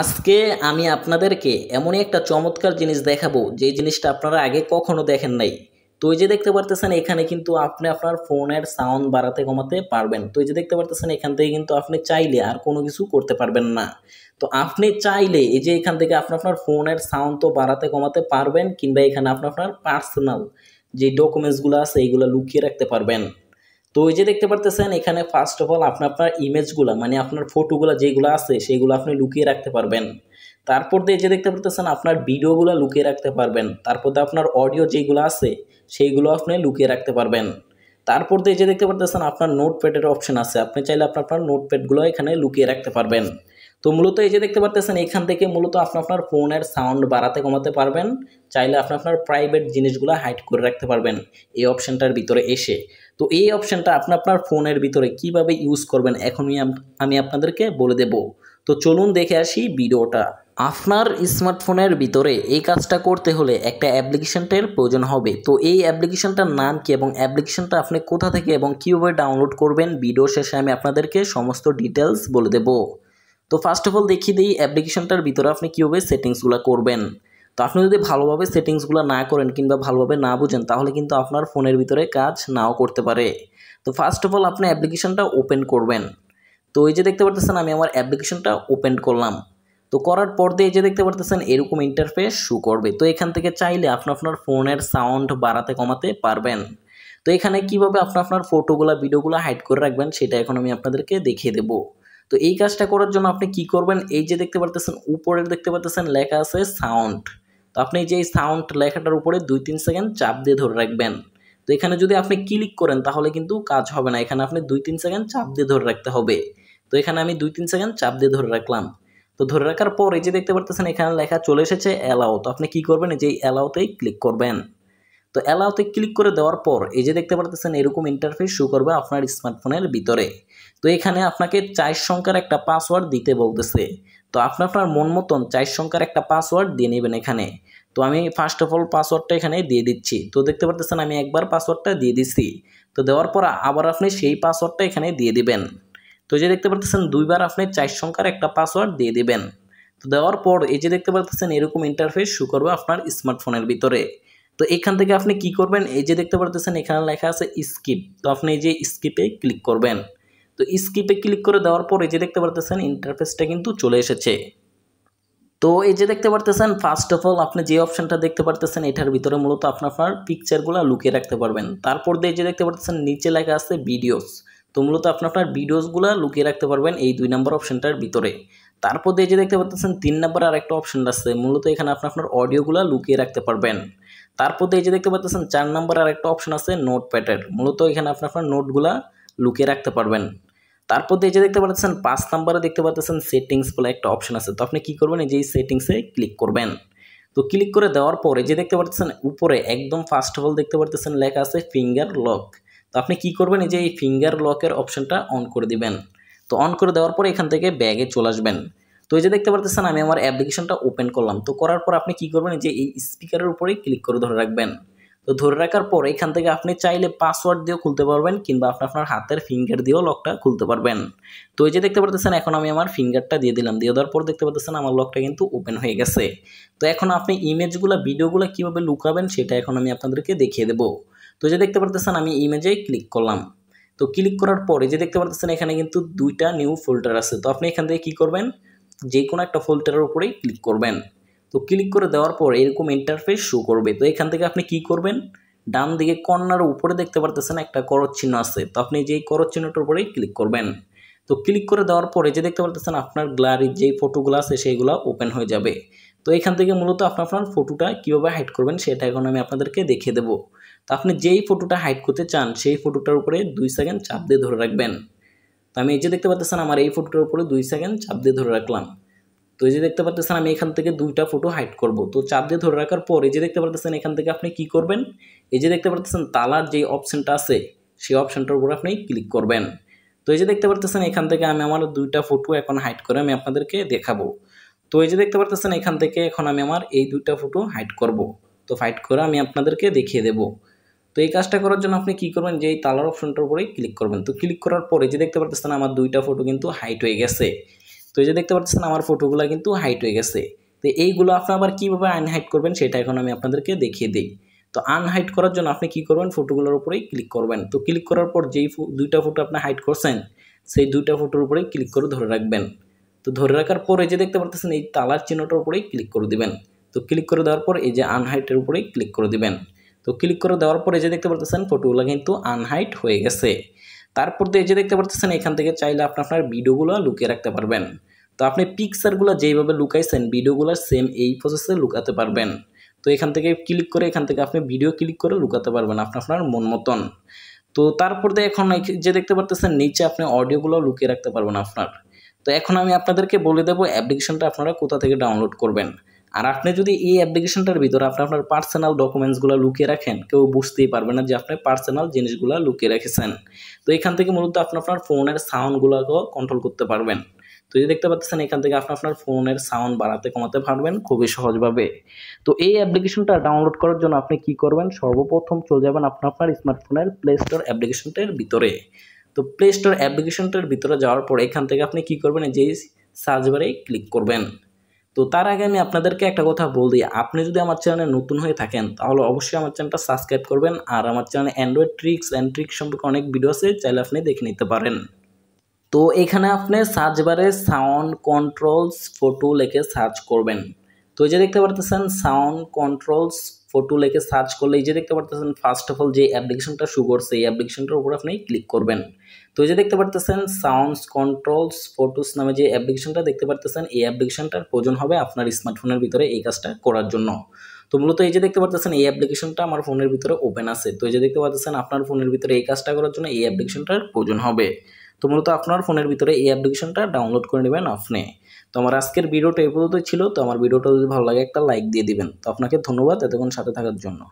আজকে আমি আপনাদেরকে এমনই একটা চমৎকার জিনিস দেখাবো যে জিনিসটা আপনারা আগে কখনো দেখেন নাই তো এই যে দেখতে পারতেছেন এখানে কিন্তু আপনি আপনার ফোনের সাউন্ড বাড়াতে কমাতে পারবেন তো এই যে দেখতে পারতেছেন এখান থেকে কিন্তু আপনি চাইলে আর কোনো কিছু করতে পারবেন না তো আপনি চাইলে এই যে এখান থেকে আপনি আপনার ফোনের সাউন্ড তো বাড়াতে কমাতে পারবেন কিংবা এখানে আপনি আপনার পার্সোনাল যে ডকুমেন্টসগুলো আছে এইগুলো লুকিয়ে রাখতে পারবেন তো ওই যে দেখতে পারতেছেন এখানে ফার্স্ট অফ অল আপনি আপনার ইমেজগুলো মানে আপনার ফটোগুলো যেগুলো আছে সেগুলো আপনি লুকিয়ে রাখতে পারবেন তারপর দিয়ে যে দেখতে পারতেছেন আপনার ভিডিওগুলো লুকিয়ে রাখতে পারবেন তারপর দিয়ে আপনার অডিও যেগুলো আছে সেইগুলো আপনি লুকিয়ে রাখতে পারবেন তারপর দিয়ে যে দেখতে পারতেছেন আপনার নোটপ্যাডের অপশন আছে আপনি চাইলে আপনার আপনার নোটপ্যাডগুলো এখানে লুকিয়ে রাখতে পারবেন তো মূলত এই যে দেখতে পারতেছেন এখান থেকে মূলত আপনি আপনার ফোনের সাউন্ড বাড়াতে কমাতে পারবেন চাইলে আপনি আপনার প্রাইভেট জিনিসগুলো হাইড করে রাখতে পারবেন এই অপশানটার ভিতরে এসে তো এই অপশানটা আপনি আপনার ফোনের ভিতরে কিভাবে ইউজ করবেন এখনই আমি আপনাদেরকে বলে দেব তো চলুন দেখে আসি ভিডিওটা আপনার স্মার্টফোনের ভিতরে এই কাজটা করতে হলে একটা অ্যাপ্লিকেশনটার প্রয়োজন হবে তো এই অ্যাপ্লিকেশনটার নাম কি এবং অ্যাপ্লিকেশনটা আপনি কোথা থেকে এবং কীভাবে ডাউনলোড করবেন ভিডিও শেষে আমি আপনাদেরকে সমস্ত ডিটেলস বলে দেবো তো ফার্স্ট অফ অল দেখিয়ে দিই অ্যাপ্লিকেশনটার ভিতরে আপনি কীভাবে সেটিংসগুলো করবেন তো আপনি যদি ভালোভাবে সেটিংসগুলো না করেন কিংবা ভালোভাবে না বুঝেন তাহলে কিন্তু আপনার ফোনের ভিতরে কাজ নাও করতে পারে তো ফার্স্ট অফ অল আপনি অ্যাপ্লিকেশনটা ওপেন করবেন তো এই যে দেখতে পারতেছেন আমি আমার অ্যাপ্লিকেশনটা ওপেন করলাম তো করার পর দিয়ে যে দেখতে পারতেছেন এরকম ইন্টারফেস শু করবে তো এখান থেকে চাইলে আপনি আপনার ফোনের সাউন্ড বাড়াতে কমাতে পারবেন তো এখানে কিভাবে আপনি আপনার ফটোগুলো ভিডিওগুলো হাইড করে রাখবেন সেটা এখন আমি আপনাদেরকে দেখিয়ে দেবো তো এই কাজটা করার জন্য আপনি কি করবেন এই যে দেখতে পারতেছেন উপরের দেখতে পারতেছেন লেখা আছে সাউন্ড তো আপনি যে সাউন্ড লেখাটার উপরে দুই তিন সেকেন্ড চাপ দিয়ে ধরে রাখবেন তো এখানে যদি আপনি ক্লিক করেন তাহলে কিন্তু কাজ হবে না এখানে আপনি দুই তিন সেকেন্ড চাপ দিয়ে ধরে রাখতে হবে তো এখানে আমি দুই তিন সেকেন্ড চাপ দিয়ে ধরে রাখলাম তো ধরে রাখার পর এই যে দেখতে পারতেছেন এখানে লেখা চলে এসেছে অ্যালাও তো আপনি কি করবেন যে অ্যালাওতেই ক্লিক করবেন তো অ্যালাউতে ক্লিক করে দেওয়ার পর এই যে দেখতে পারতেছেন এরকম ইন্টারফেস শু করবে আপনার স্মার্টফোনের ভিতরে তো এখানে আপনাকে চার সংখ্যার একটা পাসওয়ার্ড দিতে বলতেছে তো আপনি আপনার মন মতন চার সংখ্যার একটা পাসওয়ার্ড দিয়ে নেবেন এখানে তো আমি ফার্স্ট অফ অল পাসওয়ার্ডটা এখানে দিয়ে দিচ্ছি তো দেখতে পারতেছেন আমি একবার পাসওয়ার্ডটা দিয়ে দিচ্ছি তো দেওয়ার পর আবার আপনি সেই পাসওয়ার্ডটা এখানে দিয়ে দিবেন তো যে দেখতে পারতেছেন দুইবার আপনি চার সংখ্যার একটা পাসওয়ার্ড দিয়ে দিবেন তো দেওয়ার পর এই যে দেখতে পারতেছেন এরকম ইন্টারফেস শু করবে আপনার স্মার্টফোনের ভিতরে তো এখান থেকে আপনি কি করবেন এই যে দেখতে পারতেছেন এখানে লেখা আছে স্কিপ তো আপনি এই যে স্কিপে ক্লিক করবেন তো স্কিপে ক্লিক করে দেওয়ার পর এই যে দেখতে পারতেছেন ইন্টারফেসটা কিন্তু চলে এসেছে তো এই যে দেখতে পারতেছেন ফার্স্ট অফ অল আপনি যে অপশানটা দেখতে পারতেছেন এটার ভিতরে মূলত আপনি আপনার পিকচারগুলো লুকিয়ে রাখতে পারবেন তারপর দিয়ে যে দেখতে পারতেছেন নিচে লেখা আছে ভিডিওস তো মূলত আপনি আপনার ভিডিওসগুলো লুকিয়ে রাখতে পারবেন এই দুই নম্বর অপশানটার ভিতরে তারপর দিয়ে যে দেখতে পারতেছেন তিন নম্বর আর একটা অপশান আছে মূলত এখানে আপনি আপনার অডিওগুলো লুকিয়ে রাখতে পারবেন তারপর এই যে দেখতে পাচ্ছেন চার নম্বর আর একটা অপশন আছে নোট প্যাডের মূলত এখানে আপনি আপনার নোটগুলা লুকিয়ে রাখতে পারবেন তারপর এই যে দেখতে পাচ্ছেন পাঁচ নাম্বারে দেখতে পাচ্ছেন সেটিংস বলে একটা অপশন আছে তো আপনি কী করবেন এই যে সেটিংসে ক্লিক করবেন তো ক্লিক করে দেওয়ার পরে যে দেখতে পাচ্ছেন উপরে একদম ফার্স্ট অফ অল দেখতে পাচ্ছেন লেখা আছে ফিঙ্গার লক তো আপনি কি করবেন এই যে এই ফিঙ্গার লকের অপশনটা অন করে দিবেন তো অন করে দেওয়ার পরে এখান থেকে ব্যাগে চলে আসবেন তো এই যে দেখতে পারতেছেন আমি আমার অ্যাপ্লিকেশনটা ওপেন করলাম তো করার পর আপনি কি করবেন যে এই স্পিকারের উপরেই ক্লিক করে ধরে রাখবেন তো ধরে রাখার পর এখান থেকে আপনি চাইলে পাসওয়ার্ড দিয়েও খুলতে পারবেন কিংবা আপনি আপনার হাতের ফিঙ্গার দিয়েও লকটা খুলতে পারবেন তো এই যে দেখতে পারতেছেন এখন আমি আমার ফিঙ্গারটা দিয়ে দিলাম দিয়ে দেওয়ার পর দেখতে পারতেছেন আমার লকটা কিন্তু ওপেন হয়ে গেছে তো এখন আপনি ইমেজগুলো ভিডিওগুলো কীভাবে লুকাবেন সেটা এখন আমি আপনাদেরকে দেখিয়ে দেবো তো যে দেখতে পারতেছেন আমি ইমেজে ক্লিক করলাম তো ক্লিক করার পরে যে দেখতে পারতেছেন এখানে কিন্তু দুইটা নিউ ফোল্ডার আছে তো আপনি এখান থেকে কী করবেন যে কোনো একটা ফোল্ডারের উপরেই ক্লিক করবেন তো ক্লিক করে দেওয়ার পর এরকম ইন্টারফেস শো করবে তো এখান থেকে আপনি কি করবেন ডান দিকে কর্নার উপরে দেখতে পারতেছেন একটা করচ চিহ্ন আছে তো আপনি যেই করচ চিহ্নটার উপরেই ক্লিক করবেন তো ক্লিক করে দেওয়ার পরে যে দেখতে পারতেছেন আপনার গ্যালারির যেই ফটোগুলো আছে সেইগুলো ওপেন হয়ে যাবে তো এখান থেকে মূলত আপনি আপনার ফটোটা কীভাবে হাইড করবেন সেটা এখন আমি আপনাদেরকে দেখিয়ে দেবো তো আপনি যেই ফটোটা হাইড করতে চান সেই ফটোটার উপরে দুই সেকেন্ড চাপ দিয়ে ধরে রাখবেন আমি এই যে দেখতে পাচ্ছেন আমার এই ফটোটার উপরে দুই সেকেন্ড চাপ দিয়ে ধরে রাখলাম তো এই যে দেখতে পাচ্ছেন আমি এখান থেকে দুইটা ফটো হাইড করব তো চাপ দিয়ে ধরে রাখার পর এই যে দেখতে পাচ্ছেন এখান থেকে আপনি কি করবেন এই যে দেখতে পাচ্ছেন তালার যে অপশানটা আছে সেই অপশানটার উপরে আপনি ক্লিক করবেন তো এই যে দেখতে পাচ্ছেন এখান থেকে আমি আমার দুইটা ফটো এখন হাইড করে আমি আপনাদেরকে দেখাবো তো এই যে দেখতে পাচ্ছেন এখান থেকে এখন আমি আমার এই দুইটা ফটো হাইড করব তো ফাইট করে আমি আপনাদেরকে দেখিয়ে দেবো তো এই কাজটা করার জন্য আপনি কী করবেন যে এই তালার অপশনটার উপরেই ক্লিক করবেন তো ক্লিক করার পরে যে দেখতে পারতেছেন আমার দুইটা ফটো কিন্তু হাইট হয়ে গেছে তো এই যে দেখতে পারতেছেন আমার ফটোগুলো কিন্তু হাইট হয়ে গেছে তো এইগুলো আপনি আবার কীভাবে আনহাইট করবেন সেটা এখন আমি আপনাদেরকে দেখিয়ে দিই তো আনহাইট করার জন্য আপনি কি করবেন ফটোগুলোর উপরেই ক্লিক করবেন তো ক্লিক করার পর যেই দুইটা ফটো আপনি হাইট করছেন সেই দুইটা ফটোর উপরেই ক্লিক করে ধরে রাখবেন তো ধরে রাখার পরে যে দেখতে পারতেছেন এই তালার চিহ্নটার উপরেই ক্লিক করে দিবেন তো ক্লিক করে দেওয়ার পর এই যে আনহাইটের উপরেই ক্লিক করে দিবেন তো ক্লিক করে দেওয়ার পরে যে দেখতে পারতেছেন ফটোগুলো কিন্তু আনহাইট হয়ে গেছে তারপর দিয়ে যে দেখতে পারতেছেন এখান থেকে চাইলে আপনি আপনার ভিডিওগুলো লুকিয়ে রাখতে পারবেন তো আপনি পিকচারগুলো যেইভাবে লুকাইছেন ভিডিওগুলো সেম এই প্রসেসে লুকাতে পারবেন তো এখান থেকে ক্লিক করে এখান থেকে আপনি ভিডিও ক্লিক করে লুকাতে পারবেন আপনি আপনার মন মতন তো তারপর দিয়ে এখন যে দেখতে পারতেছেন নিচে আপনি অডিওগুলো লুকিয়ে রাখতে পারবেন আপনার তো এখন আমি আপনাদেরকে বলে দেবো অ্যাপ্লিকেশনটা আপনারা কোথা থেকে ডাউনলোড করবেন আর আপনি যদি এই অ্যাপ্লিকেশনটার ভিতরে আপনি আপনার পার্সোনাল ডকুমেন্টসগুলো লুকিয়ে রাখেন কেউ বুঝতেই পারবে না যে আপনি পার্সোনাল জিনিসগুলো লুকিয়ে রেখেছেন তো এখান থেকে মূলত আপনি আপনার ফোনের সাউন্ডগুলোকেও কন্ট্রোল করতে পারবেন তো যদি দেখতে পাচ্ছেন এখান থেকে আপনি আপনার ফোনের সাউন্ড বাড়াতে কমাতে পারবেন খুবই সহজভাবে তো এই অ্যাপ্লিকেশনটা ডাউনলোড করার জন্য আপনি কি করবেন সর্বপ্রথম চলে যাবেন আপনার আপনার স্মার্টফোনের প্লে স্টোর অ্যাপ্লিকেশনটার ভিতরে তো প্লে স্টোর অ্যাপ্লিকেশনটার ভিতরে যাওয়ার পর এখান থেকে আপনি কি করবেন যেই সার্চ বারে ক্লিক করবেন তো তার আগে আমি আপনাদেরকে একটা কথা বল দিই আপনি যদি আমার চ্যানেলে নতুন হয়ে থাকেন তাহলে অবশ্যই আমার চ্যানেলটা সাবস্ক্রাইব করবেন আর আমার চ্যানেলে অ্যান্ড্রয়েড ট্রিক্স অ্যান্ড ট্রিক্স সম্পর্কে অনেক ভিডিও আছে চাইলে আপনি দেখে নিতে পারেন তো এখানে আপনি সার্চ বারে সাউন্ড কন্ট্রোলস ফটো লেখে সার্চ করবেন তো এই যে দেখতে পারতেছেন সাউন্ড কন্ট্রোলস ফটো লেখে সার্চ করলে এই যে দেখতে পারতেছেন ফার্স্ট অফ অল যে অ্যাপ্লিকেশনটা শু করছে এই অ্যাপ্লিকেশনটার উপর আপনি ক্লিক করবেন তো যে দেখতে পারতেছেন সাউন্ডস কন্ট্রোলস ফোটোস নামে যে অ্যাপ্লিকেশনটা দেখতে পারতেছেন এই অ্যাপ্লিকেশনটার প্রয়োজন হবে আপনার স্মার্টফোনের ভিতরে এই কাজটা করার জন্য তো মূলত এই যে দেখতে পারতেছেন এই অ্যাপ্লিকেশনটা আমার ফোনের ভিতরে ওপেন আছে তো এই যে দেখতে পাচ্ছেন আপনার ফোনের ভিতরে এই কাজটা করার জন্য এই অ্যাপ্লিকেশনটার প্রয়োজন হবে তো মূলত আপনার ফোনের ভিতরে এই অ্যাপ্লিকেশনটা ডাউনলোড করে নেবেন আপনি তো আমার আজকের ভিডিওটা এই পর্যন্ত ছিল তো আমার ভিডিওটা যদি ভালো লাগে একটা লাইক দিয়ে দিবেন তো আপনাকে ধন্যবাদ এতক্ষণ সাথে থাকার জন্য